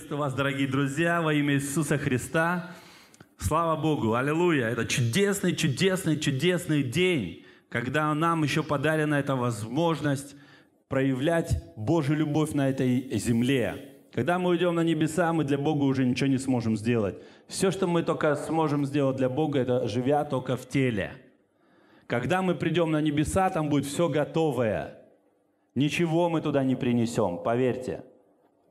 Приветствую вас, дорогие друзья, во имя Иисуса Христа. Слава Богу, аллилуйя. Это чудесный, чудесный, чудесный день, когда нам еще подарена эта возможность проявлять Божью любовь на этой земле. Когда мы уйдем на небеса, мы для Бога уже ничего не сможем сделать. Все, что мы только сможем сделать для Бога, это живя только в теле. Когда мы придем на небеса, там будет все готовое. Ничего мы туда не принесем, поверьте.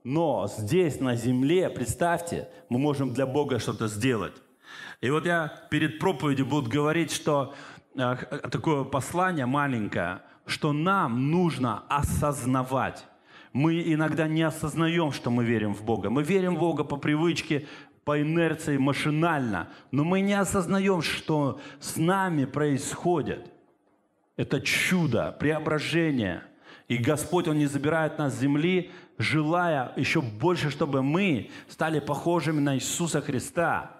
Но здесь, на земле, представьте, мы можем для Бога что-то сделать. И вот я перед проповедью буду говорить, что э, такое послание маленькое, что нам нужно осознавать. Мы иногда не осознаем, что мы верим в Бога. Мы верим в Бога по привычке, по инерции, машинально, но мы не осознаем, что с нами происходит. Это чудо, преображение – и Господь, Он не забирает нас с земли, желая еще больше, чтобы мы стали похожими на Иисуса Христа,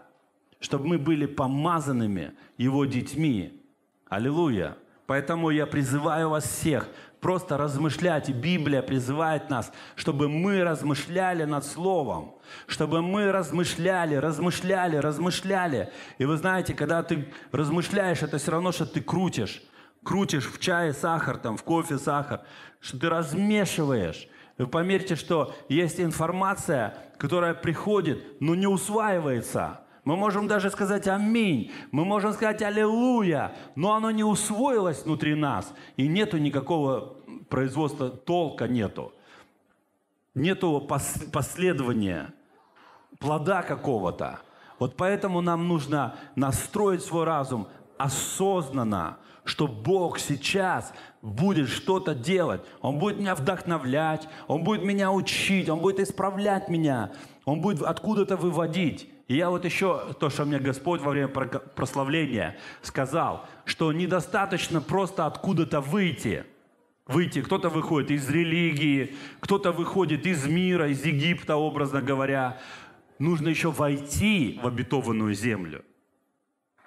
чтобы мы были помазанными Его детьми. Аллилуйя! Поэтому я призываю вас всех, просто размышляйте. Библия призывает нас, чтобы мы размышляли над Словом, чтобы мы размышляли, размышляли, размышляли. И вы знаете, когда ты размышляешь, это все равно, что ты крутишь крутишь в чае сахар, там, в кофе сахар, что ты размешиваешь. Вы померьте, что есть информация, которая приходит, но не усваивается. Мы можем даже сказать «Аминь», мы можем сказать «Аллилуйя», но оно не усвоилось внутри нас, и нету никакого производства, толка нету. Нету последования, плода какого-то. Вот поэтому нам нужно настроить свой разум осознанно – что Бог сейчас будет что-то делать. Он будет меня вдохновлять, Он будет меня учить, Он будет исправлять меня, Он будет откуда-то выводить. И я вот еще, то, что мне Господь во время прославления сказал, что недостаточно просто откуда-то выйти – выйти. Кто-то выходит из религии, кто-то выходит из мира, из Египта, образно говоря. Нужно еще войти в обетованную землю.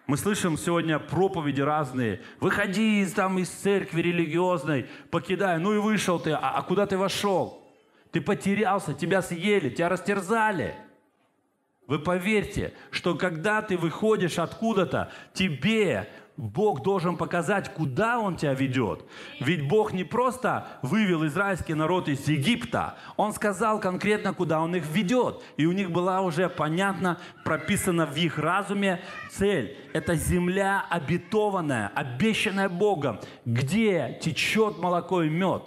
Мы слышим сегодня проповеди разные. Выходи из, там, из церкви религиозной, покидай. Ну и вышел ты. А, а куда ты вошел? Ты потерялся, тебя съели, тебя растерзали. Вы поверьте, что когда ты выходишь откуда-то, тебе Бог должен показать, куда Он тебя ведет. Ведь Бог не просто вывел израильский народ из Египта, Он сказал конкретно, куда Он их ведет. И у них была уже понятно прописана в их разуме цель. Это земля обетованная, обещанная Богом, где течет молоко и мед.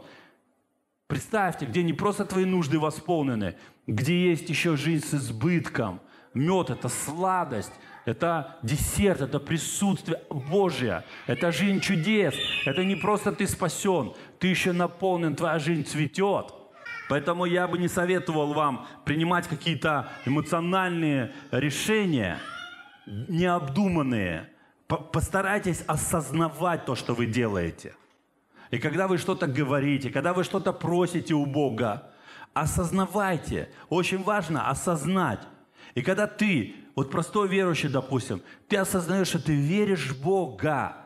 Представьте, где не просто твои нужды восполнены, где есть еще жизнь с избытком. Мед – это сладость, это десерт, это присутствие Божье, это жизнь чудес, это не просто ты спасен, ты еще наполнен, твоя жизнь цветет. Поэтому я бы не советовал вам принимать какие-то эмоциональные решения, необдуманные. Постарайтесь осознавать то, что вы делаете. И когда вы что-то говорите, когда вы что-то просите у Бога, осознавайте. Очень важно осознать. И когда ты вот простой верующий, допустим, ты осознаешь, что ты веришь в Бога.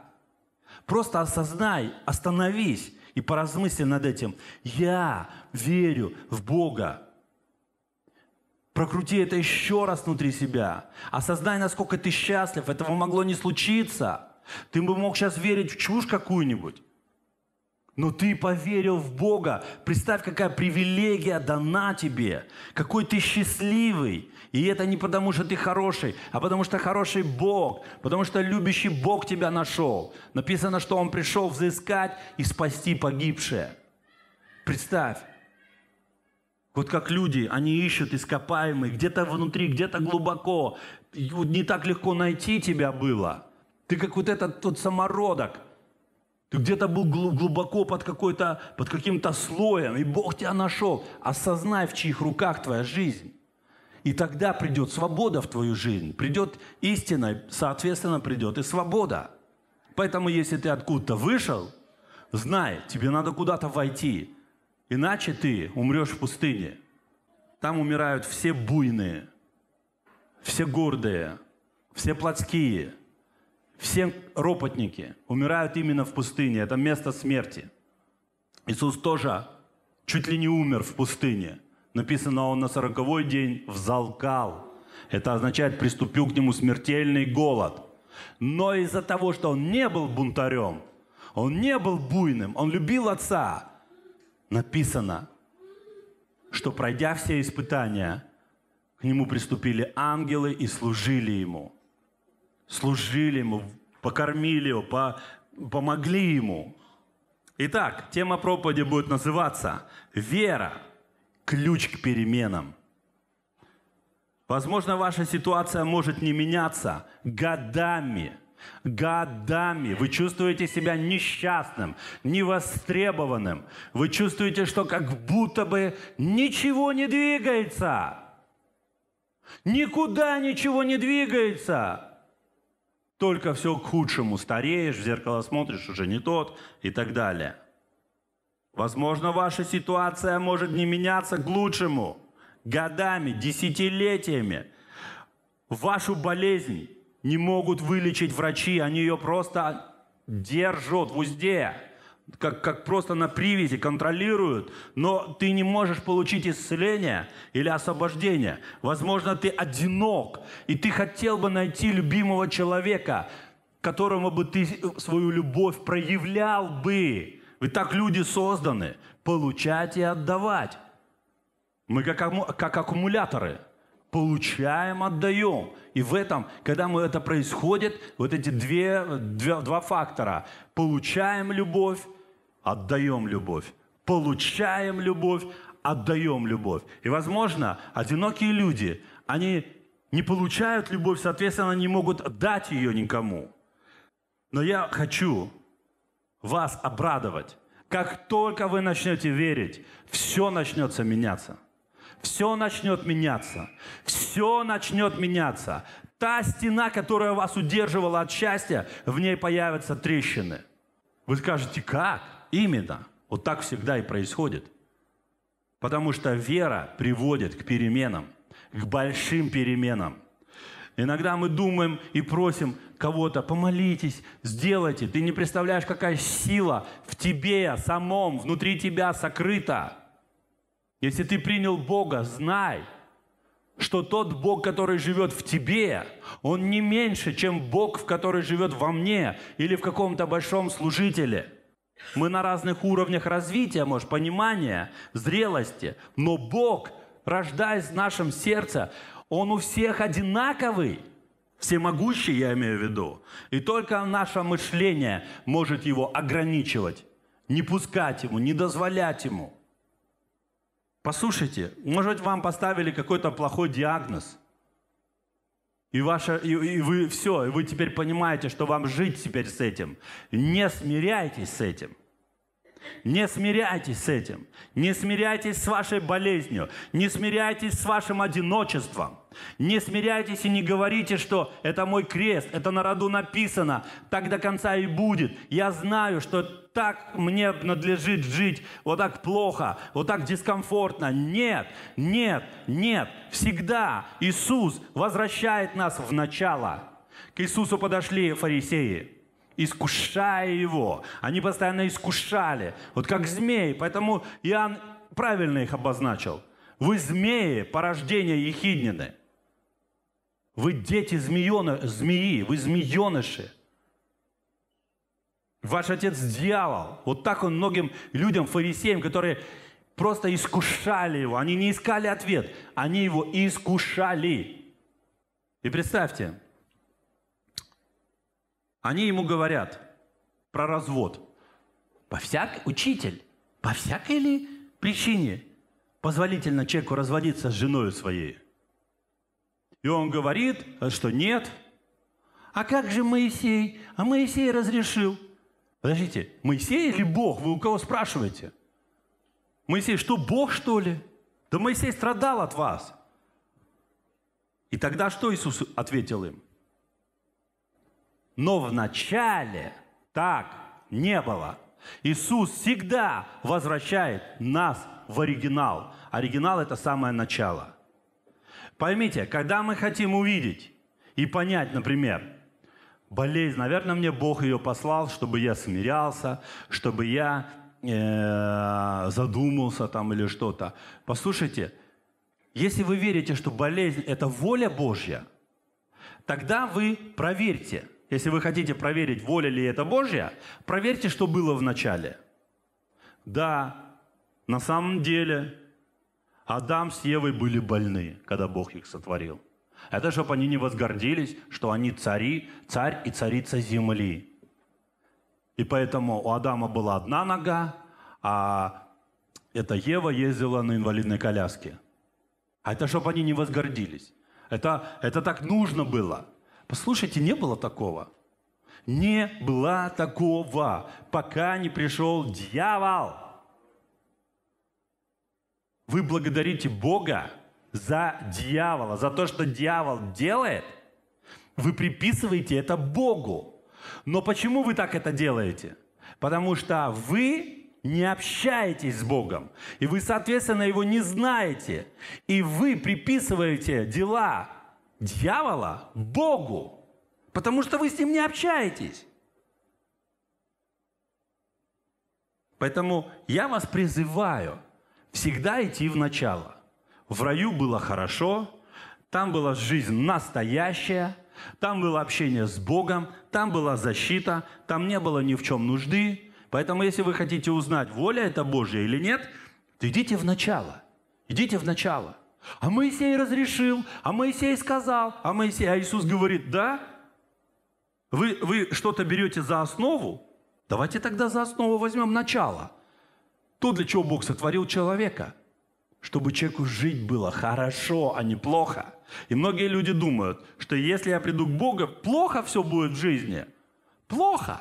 Просто осознай, остановись и поразмысли над этим. Я верю в Бога. Прокрути это еще раз внутри себя. Осознай, насколько ты счастлив. Этого могло не случиться. Ты бы мог сейчас верить в чушь какую-нибудь. Но ты поверил в Бога. Представь, какая привилегия дана тебе. Какой ты счастливый. И это не потому, что ты хороший, а потому что хороший Бог. Потому что любящий Бог тебя нашел. Написано, что Он пришел взыскать и спасти погибшее. Представь. Вот как люди, они ищут ископаемые, где-то внутри, где-то глубоко. Не так легко найти тебя было. Ты как вот этот тот самородок – ты где-то был глубоко под, какой-то, под каким-то слоем, и Бог тебя нашел. Осознай, в чьих руках твоя жизнь. И тогда придет свобода в твою жизнь, придет истина, соответственно, придет и свобода. Поэтому, если ты откуда-то вышел, знай, тебе надо куда-то войти, иначе ты умрешь в пустыне. Там умирают все буйные, все гордые, все плотские – все ропотники умирают именно в пустыне. Это место смерти. Иисус тоже чуть ли не умер в пустыне. Написано, он на сороковой день взалкал. Это означает, приступил к нему смертельный голод. Но из-за того, что он не был бунтарем, он не был буйным, он любил отца, написано, что пройдя все испытания, к нему приступили ангелы и служили ему – служили ему, покормили его, по, помогли ему. Итак, тема проповеди будет называться «Вера – ключ к переменам». Возможно, ваша ситуация может не меняться годами. Годами вы чувствуете себя несчастным, невостребованным. Вы чувствуете, что как будто бы ничего не двигается. Никуда ничего не двигается. Только все к худшему. Стареешь, в зеркало смотришь, уже не тот и так далее. Возможно, ваша ситуация может не меняться к лучшему. Годами, десятилетиями. Вашу болезнь не могут вылечить врачи, они ее просто держат в узде как, как просто на привязи контролируют, но ты не можешь получить исцеление или освобождение. Возможно, ты одинок, и ты хотел бы найти любимого человека, которому бы ты свою любовь проявлял бы. Ведь так люди созданы – получать и отдавать. Мы как, как аккумуляторы – получаем, отдаем. И в этом, когда мы это происходит, вот эти две, две, два фактора. Получаем любовь отдаем любовь, получаем любовь, отдаем любовь. И, возможно, одинокие люди, они не получают любовь, соответственно, не могут дать ее никому. Но я хочу вас обрадовать. Как только вы начнете верить, все начнется меняться. Все начнет меняться. Все начнет меняться. Та стена, которая вас удерживала от счастья, в ней появятся трещины. Вы скажете, как? Именно. Вот так всегда и происходит. Потому что вера приводит к переменам, к большим переменам. Иногда мы думаем и просим кого-то, помолитесь, сделайте. Ты не представляешь, какая сила в тебе самом, внутри тебя сокрыта. Если ты принял Бога, знай, что тот Бог, который живет в тебе, он не меньше, чем Бог, в который живет во мне или в каком-то большом служителе – мы на разных уровнях развития, может, понимания, зрелости, но Бог, рождаясь в нашем сердце, Он у всех одинаковый. Всемогущий, я имею в виду. И только наше мышление может его ограничивать, не пускать ему, не дозволять ему. Послушайте, может вам поставили какой-то плохой диагноз. И, ваша, и, и вы все, и вы теперь понимаете, что вам жить теперь с этим. Не смиряйтесь с этим. Не смиряйтесь с этим. Не смиряйтесь с вашей болезнью. Не смиряйтесь с вашим одиночеством. Не смиряйтесь и не говорите, что это мой крест, это на роду написано, так до конца и будет. Я знаю, что так мне надлежит жить, вот так плохо, вот так дискомфортно. Нет, нет, нет. Всегда Иисус возвращает нас в начало. К Иисусу подошли фарисеи, искушая Его. Они постоянно искушали, вот как змеи. Поэтому Иоанн правильно их обозначил. Вы змеи, порождение ехиднины. Вы дети змеёна, змеи, вы змееныши. Ваш отец дьявол. Вот так он многим людям, фарисеям, которые просто искушали его. Они не искали ответ, они его искушали. И представьте, они ему говорят про развод. По всяк учитель, по всякой ли причине позволительно человеку разводиться с женой своей? И он говорит, что нет. А как же Моисей? А Моисей разрешил – Подождите, Моисей или Бог? Вы у кого спрашиваете? Моисей, что, Бог, что ли? Да Моисей страдал от вас. И тогда что Иисус ответил им? Но вначале так не было. Иисус всегда возвращает нас в оригинал. Оригинал – это самое начало. Поймите, когда мы хотим увидеть и понять, например, болезнь, наверное, мне Бог ее послал, чтобы я смирялся, чтобы я э, задумался там или что-то. Послушайте, если вы верите, что болезнь – это воля Божья, тогда вы проверьте. Если вы хотите проверить, воля ли это Божья, проверьте, что было в начале. Да, на самом деле Адам с Евой были больны, когда Бог их сотворил – это чтобы они не возгордились, что они цари, царь и царица земли. И поэтому у Адама была одна нога, а эта Ева ездила на инвалидной коляске. А это чтобы они не возгордились. Это, это так нужно было. Послушайте, не было такого. Не было такого, пока не пришел дьявол. Вы благодарите Бога, за дьявола, за то, что дьявол делает, вы приписываете это Богу. Но почему вы так это делаете? Потому что вы не общаетесь с Богом, и вы, соответственно, его не знаете, и вы приписываете дела дьявола Богу, потому что вы с ним не общаетесь. Поэтому я вас призываю всегда идти в начало. В раю было хорошо, там была жизнь настоящая, там было общение с Богом, там была защита, там не было ни в чем нужды. Поэтому, если вы хотите узнать, воля это Божья или нет, то идите в начало. Идите в начало. А Моисей разрешил, а Моисей сказал, а Моисей, а Иисус говорит, да, вы, вы что-то берете за основу, давайте тогда за основу возьмем начало. То, для чего Бог сотворил человека – чтобы человеку жить было хорошо, а не плохо. И многие люди думают, что если я приду к Богу, плохо все будет в жизни. Плохо.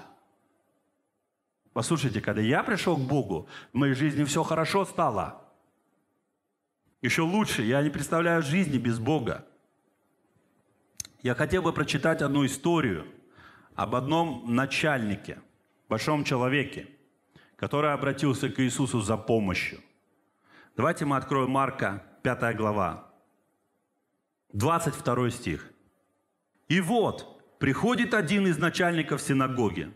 Послушайте, когда я пришел к Богу, в моей жизни все хорошо стало. Еще лучше, я не представляю жизни без Бога. Я хотел бы прочитать одну историю об одном начальнике, большом человеке, который обратился к Иисусу за помощью. Давайте мы откроем Марка, 5 глава, 22 стих. «И вот приходит один из начальников синагоги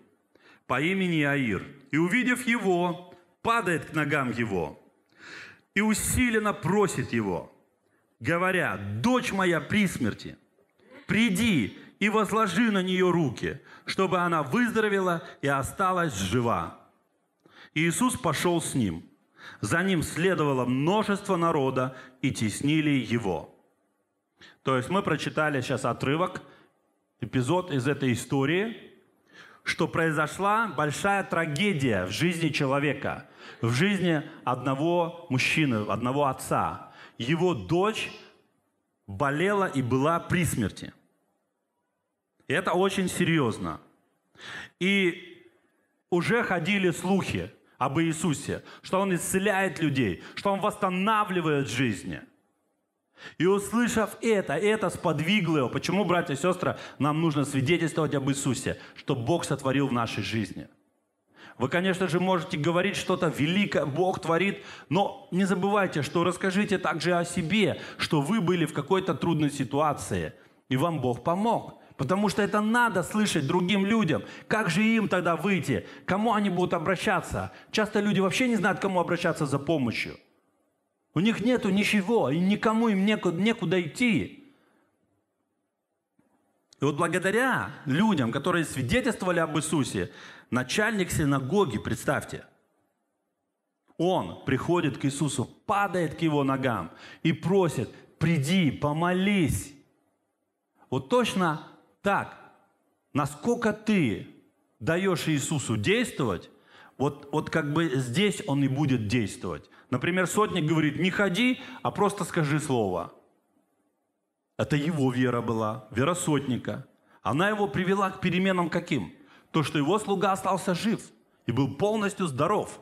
по имени Аир, и, увидев его, падает к ногам его и усиленно просит его, говоря, «Дочь моя при смерти, приди и возложи на нее руки, чтобы она выздоровела и осталась жива». И Иисус пошел с ним – за ним следовало множество народа и теснили его. То есть мы прочитали сейчас отрывок, эпизод из этой истории, что произошла большая трагедия в жизни человека, в жизни одного мужчины, одного отца. Его дочь болела и была при смерти. И это очень серьезно. И уже ходили слухи, об Иисусе, что Он исцеляет людей, что Он восстанавливает жизни. И услышав это, это сподвигло его. Почему, братья и сестры, нам нужно свидетельствовать об Иисусе, что Бог сотворил в нашей жизни – вы, конечно же, можете говорить что-то великое, Бог творит, но не забывайте, что расскажите также о себе, что вы были в какой-то трудной ситуации, и вам Бог помог. Потому что это надо слышать другим людям. Как же им тогда выйти? Кому они будут обращаться? Часто люди вообще не знают, кому обращаться за помощью. У них нету ничего, и никому им некуда, некуда идти. И вот благодаря людям, которые свидетельствовали об Иисусе, начальник синагоги, представьте, он приходит к Иисусу, падает к его ногам и просит, приди, помолись. Вот точно так, насколько ты даешь Иисусу действовать, вот, вот как бы здесь он и будет действовать. Например, сотник говорит, не ходи, а просто скажи слово. Это его вера была, вера сотника. Она его привела к переменам каким? То, что его слуга остался жив и был полностью здоров.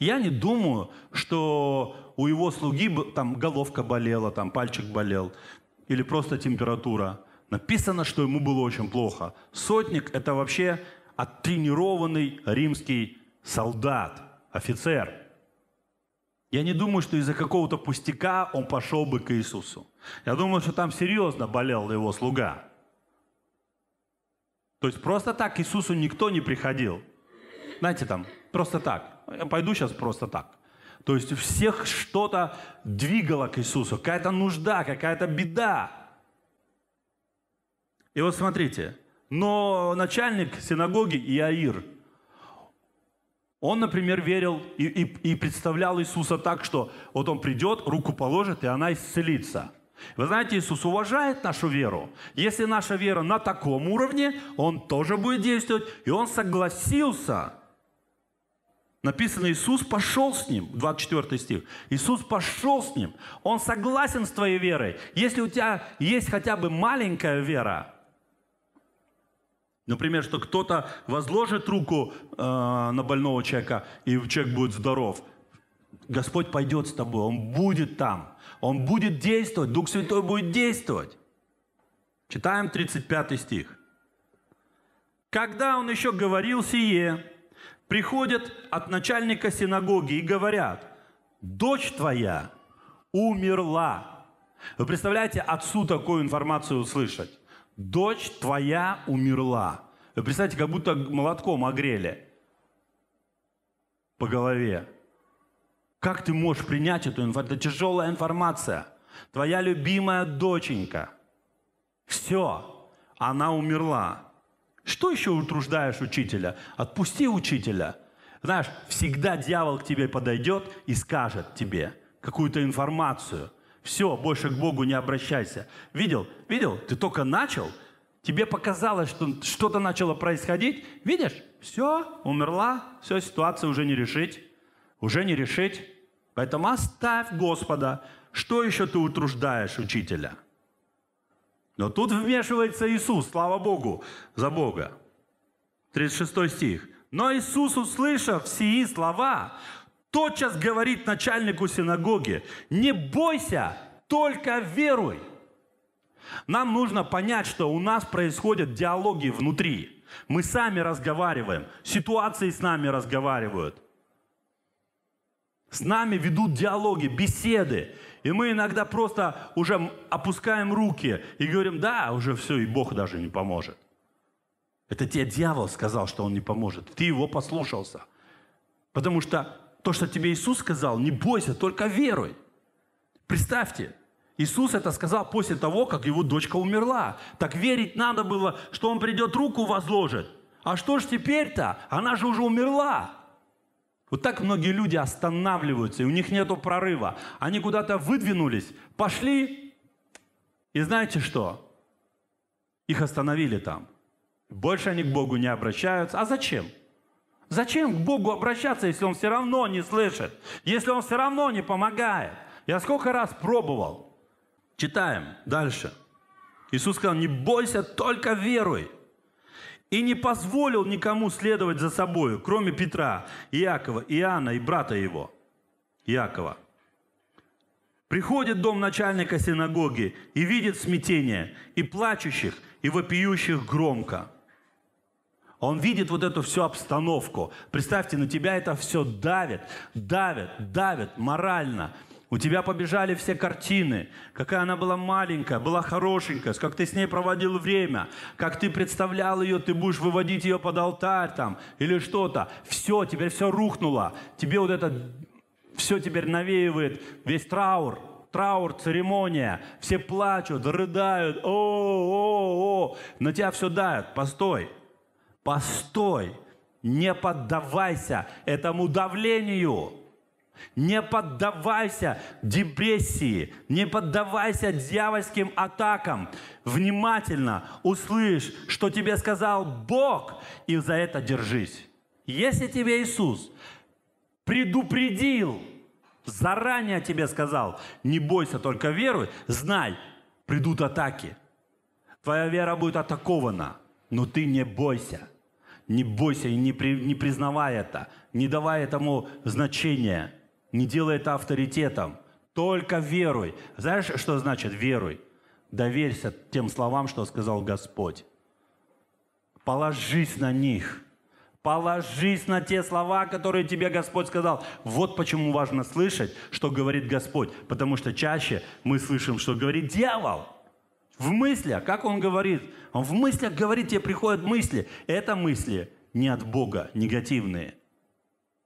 Я не думаю, что у его слуги там головка болела, там пальчик болел или просто температура. Написано, что ему было очень плохо. Сотник – это вообще оттренированный римский солдат, офицер. Я не думаю, что из-за какого-то пустяка он пошел бы к Иисусу. Я думаю, что там серьезно болел его слуга. То есть просто так Иисусу никто не приходил. Знаете, там, просто так. Я пойду сейчас просто так. То есть всех что-то двигало к Иисусу. Какая-то нужда, какая-то беда. И вот смотрите, но начальник синагоги Иаир, он, например, верил и, и, и представлял Иисуса так, что вот он придет, руку положит, и она исцелится. Вы знаете, Иисус уважает нашу веру. Если наша вера на таком уровне, Он тоже будет действовать, и Он согласился. Написано, Иисус пошел с ним, 24 стих. Иисус пошел с ним. Он согласен с твоей верой. Если у тебя есть хотя бы маленькая вера, Например, что кто-то возложит руку э, на больного человека, и человек будет здоров. Господь пойдет с тобой, Он будет там, Он будет действовать, Дух Святой будет действовать. Читаем 35 стих. Когда он еще говорил сие, приходят от начальника синагоги и говорят, дочь твоя умерла. Вы представляете, отцу такую информацию услышать? дочь твоя умерла. Вы представьте, как будто молотком огрели по голове. Как ты можешь принять эту информацию? Это тяжелая информация. Твоя любимая доченька. Все, она умерла. Что еще утруждаешь учителя? Отпусти учителя. Знаешь, всегда дьявол к тебе подойдет и скажет тебе какую-то информацию – все, больше к Богу не обращайся. Видел? Видел? Ты только начал. Тебе показалось, что что-то начало происходить. Видишь? Все, умерла. Все, ситуация уже не решить. Уже не решить. Поэтому оставь Господа. Что еще ты утруждаешь учителя? Но тут вмешивается Иисус, слава Богу, за Бога. 36 стих. Но Иисус, услышав сии слова, тотчас говорит начальнику синагоги, не бойся, только веруй. Нам нужно понять, что у нас происходят диалоги внутри. Мы сами разговариваем, ситуации с нами разговаривают. С нами ведут диалоги, беседы. И мы иногда просто уже опускаем руки и говорим, да, уже все, и Бог даже не поможет. Это тебе дьявол сказал, что он не поможет. Ты его послушался. Потому что то, что тебе Иисус сказал, не бойся, только веруй. Представьте, Иисус это сказал после того, как его дочка умерла. Так верить надо было, что он придет, руку возложит. А что ж теперь-то? Она же уже умерла. Вот так многие люди останавливаются, и у них нет прорыва. Они куда-то выдвинулись, пошли, и знаете что? Их остановили там. Больше они к Богу не обращаются. А зачем? Зачем к Богу обращаться, если Он все равно не слышит, если Он все равно не помогает? Я сколько раз пробовал. Читаем дальше. Иисус сказал, не бойся, только веруй. И не позволил никому следовать за собою, кроме Петра, Иакова, Иоанна и брата его, Иакова. Приходит дом начальника синагоги и видит смятение, и плачущих, и вопиющих громко – он видит вот эту всю обстановку. Представьте, на тебя это все давит, давит, давит морально. У тебя побежали все картины, какая она была маленькая, была хорошенькая, как ты с ней проводил время, как ты представлял ее, ты будешь выводить ее под алтарь там или что-то. Все, теперь все рухнуло. Тебе вот это все теперь навеивает весь траур, траур, церемония. Все плачут, рыдают, о-о-о, на тебя все дают. Постой, постой, не поддавайся этому давлению. Не поддавайся депрессии, не поддавайся дьявольским атакам. Внимательно услышь, что тебе сказал Бог, и за это держись. Если тебе Иисус предупредил, заранее тебе сказал, не бойся, только веруй, знай, придут атаки. Твоя вера будет атакована, но ты не бойся – не бойся и не, при, не признавай это, не давай этому значения, не делай это авторитетом. Только веруй. Знаешь, что значит веруй? Доверься тем словам, что сказал Господь. Положись на них. Положись на те слова, которые тебе Господь сказал. Вот почему важно слышать, что говорит Господь. Потому что чаще мы слышим, что говорит дьявол – в мыслях, как он говорит, он в мыслях говорит, тебе приходят мысли. Это мысли не от Бога, негативные,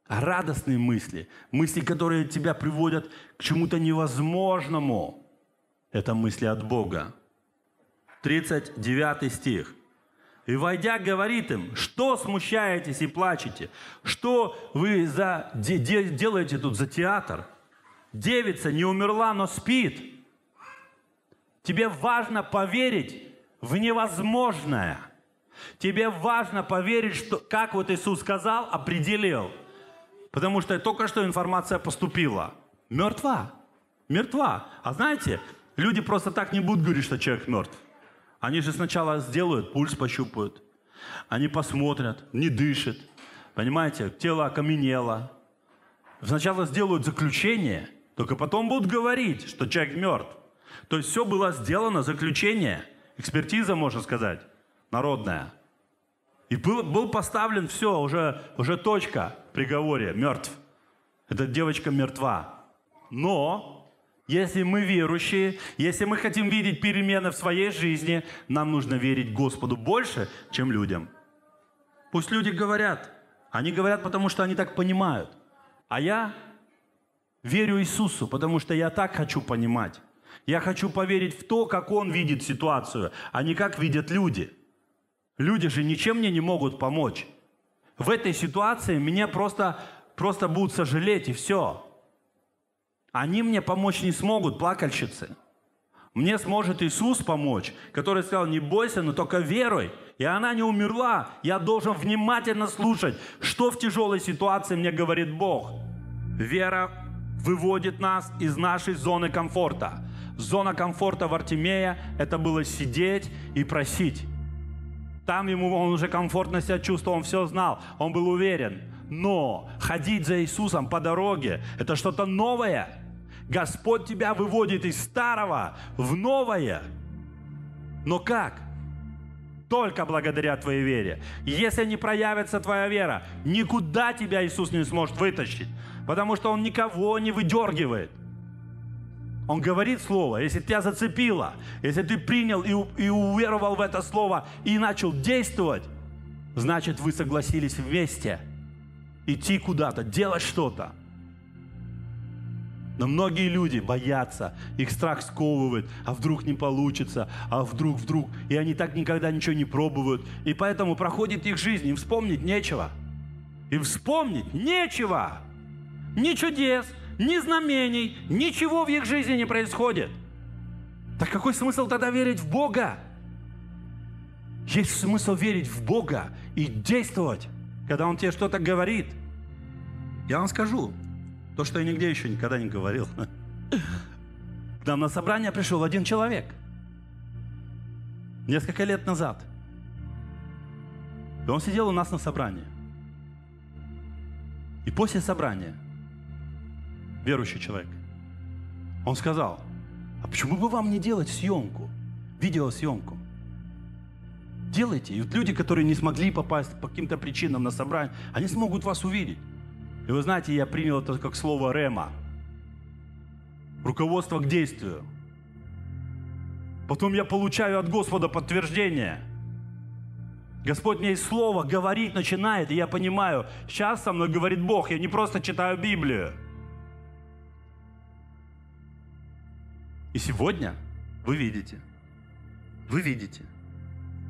а радостные мысли. Мысли, которые тебя приводят к чему-то невозможному. Это мысли от Бога. 39 стих. И войдя, говорит им, что смущаетесь и плачете? Что вы за, де, де, делаете тут за театр? Девица не умерла, но спит. Тебе важно поверить в невозможное. Тебе важно поверить, что, как вот Иисус сказал, определил. Потому что только что информация поступила. Мертва. Мертва. А знаете, люди просто так не будут говорить, что человек мертв. Они же сначала сделают, пульс пощупают. Они посмотрят, не дышит. Понимаете, тело окаменело. Сначала сделают заключение, только потом будут говорить, что человек мертв. То есть все было сделано, заключение, экспертиза, можно сказать, народная. И был, был поставлен все, уже, уже точка в приговоре, мертв. Эта девочка мертва. Но если мы верующие, если мы хотим видеть перемены в своей жизни, нам нужно верить Господу больше, чем людям. Пусть люди говорят. Они говорят, потому что они так понимают. А я верю Иисусу, потому что я так хочу понимать. Я хочу поверить в то, как он видит ситуацию, а не как видят люди. Люди же ничем мне не могут помочь. В этой ситуации меня просто, просто будут сожалеть и все. Они мне помочь не смогут, плакальщицы. Мне сможет Иисус помочь, который сказал, не бойся, но только веруй. И она не умерла. Я должен внимательно слушать, что в тяжелой ситуации мне говорит Бог. Вера выводит нас из нашей зоны комфорта. Зона комфорта в Артемея – это было сидеть и просить. Там ему он уже комфортно себя чувствовал, он все знал, он был уверен. Но ходить за Иисусом по дороге – это что-то новое. Господь тебя выводит из старого в новое. Но как? Только благодаря твоей вере. Если не проявится твоя вера, никуда тебя Иисус не сможет вытащить, потому что Он никого не выдергивает – он говорит слово. Если тебя зацепило, если ты принял и, и уверовал в это слово и начал действовать, значит, вы согласились вместе идти куда-то, делать что-то. Но многие люди боятся, их страх сковывает, а вдруг не получится, а вдруг, вдруг. И они так никогда ничего не пробуют. И поэтому проходит их жизнь, им вспомнить нечего. И вспомнить нечего. Ни чудес, ни знамений, ничего в их жизни не происходит. Так какой смысл тогда верить в Бога? Есть смысл верить в Бога и действовать, когда Он тебе что-то говорит. Я вам скажу, то, что я нигде еще никогда не говорил. К нам на собрание пришел один человек. Несколько лет назад. И он сидел у нас на собрании. И после собрания – верующий человек, он сказал, а почему бы вам не делать съемку, видеосъемку? Делайте. И вот люди, которые не смогли попасть по каким-то причинам на собрание, они смогут вас увидеть. И вы знаете, я принял это как слово «рема». Руководство к действию. Потом я получаю от Господа подтверждение. Господь мне из слова говорить начинает, и я понимаю, сейчас со мной говорит Бог, я не просто читаю Библию. И сегодня вы видите, вы видите,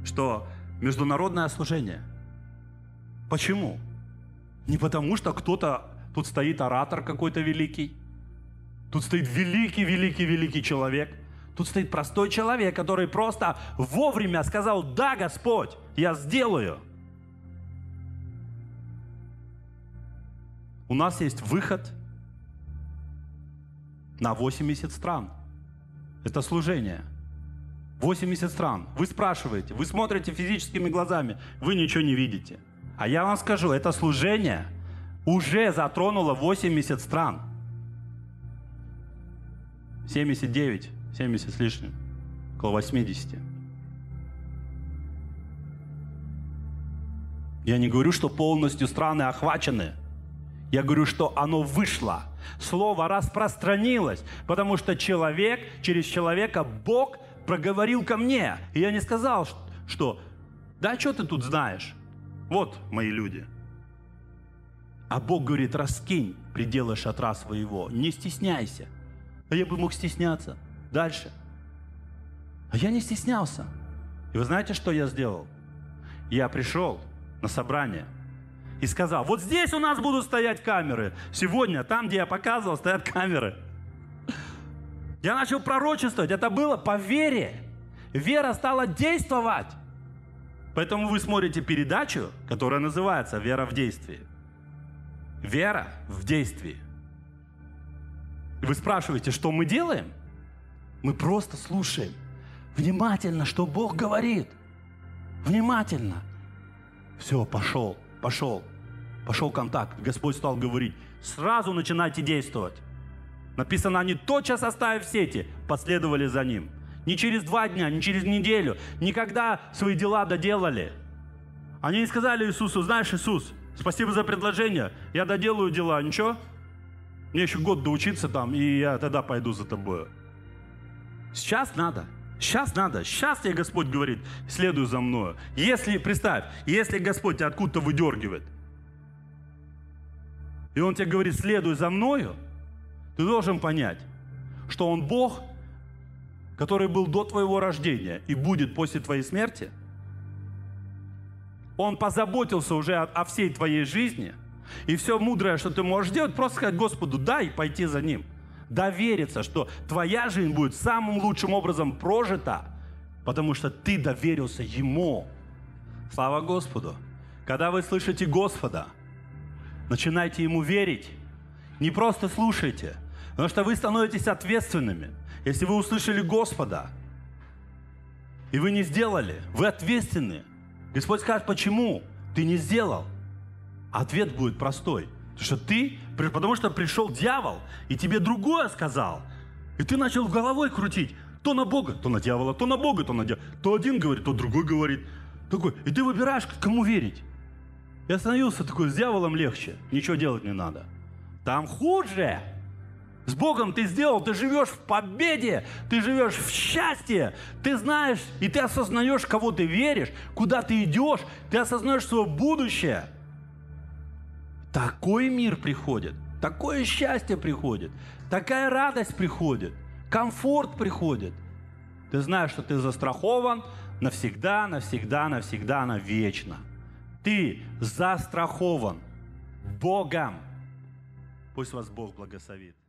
что международное служение. Почему? Не потому, что кто-то, тут стоит оратор какой-то великий, тут стоит великий-великий-великий человек, тут стоит простой человек, который просто вовремя сказал, да, Господь, я сделаю. У нас есть выход на 80 стран – это служение. 80 стран. Вы спрашиваете, вы смотрите физическими глазами, вы ничего не видите. А я вам скажу, это служение уже затронуло 80 стран. 79, 70 с лишним, около 80. Я не говорю, что полностью страны охвачены – я говорю, что оно вышло. Слово распространилось, потому что человек, через человека Бог проговорил ко мне. И я не сказал, что да, что ты тут знаешь? Вот мои люди. А Бог говорит, раскинь пределы шатра своего, не стесняйся. А я бы мог стесняться. Дальше. А я не стеснялся. И вы знаете, что я сделал? Я пришел на собрание – и сказал, вот здесь у нас будут стоять камеры. Сегодня, там, где я показывал, стоят камеры. Я начал пророчествовать. Это было по вере. Вера стала действовать. Поэтому вы смотрите передачу, которая называется «Вера в действии». Вера в действии. вы спрашиваете, что мы делаем? Мы просто слушаем. Внимательно, что Бог говорит. Внимательно. Все, пошел пошел, пошел контакт. Господь стал говорить, сразу начинайте действовать. Написано, они тотчас оставив сети, последовали за ним. Не через два дня, не через неделю, никогда свои дела доделали. Они не сказали Иисусу, знаешь, Иисус, спасибо за предложение, я доделаю дела, ничего? Мне еще год доучиться там, и я тогда пойду за тобой. Сейчас надо – Сейчас надо, сейчас тебе Господь говорит, следуй за мною. Если, представь, если Господь тебя откуда-то выдергивает, и Он тебе говорит, следуй за мною, ты должен понять, что Он Бог, который был до твоего рождения и будет после твоей смерти. Он позаботился уже о, о всей твоей жизни. И все мудрое, что ты можешь делать, просто сказать Господу дай пойти за Ним – довериться, что твоя жизнь будет самым лучшим образом прожита, потому что ты доверился Ему. Слава Господу! Когда вы слышите Господа, начинайте Ему верить. Не просто слушайте, потому что вы становитесь ответственными. Если вы услышали Господа, и вы не сделали, вы ответственны. Господь скажет, почему ты не сделал? Ответ будет простой – Потому что ты, потому что пришел дьявол, и тебе другое сказал. И ты начал головой крутить. То на Бога, то на дьявола, то на Бога, то на дьявола. То один говорит, то другой говорит. Такой, и ты выбираешь, кому верить. И остановился такой, с дьяволом легче, ничего делать не надо. Там хуже. С Богом ты сделал, ты живешь в победе, ты живешь в счастье, ты знаешь и ты осознаешь, кого ты веришь, куда ты идешь, ты осознаешь свое будущее – такой мир приходит, такое счастье приходит, такая радость приходит, комфорт приходит. Ты знаешь, что ты застрахован навсегда, навсегда, навсегда, навечно. Ты застрахован Богом. Пусть вас Бог благословит.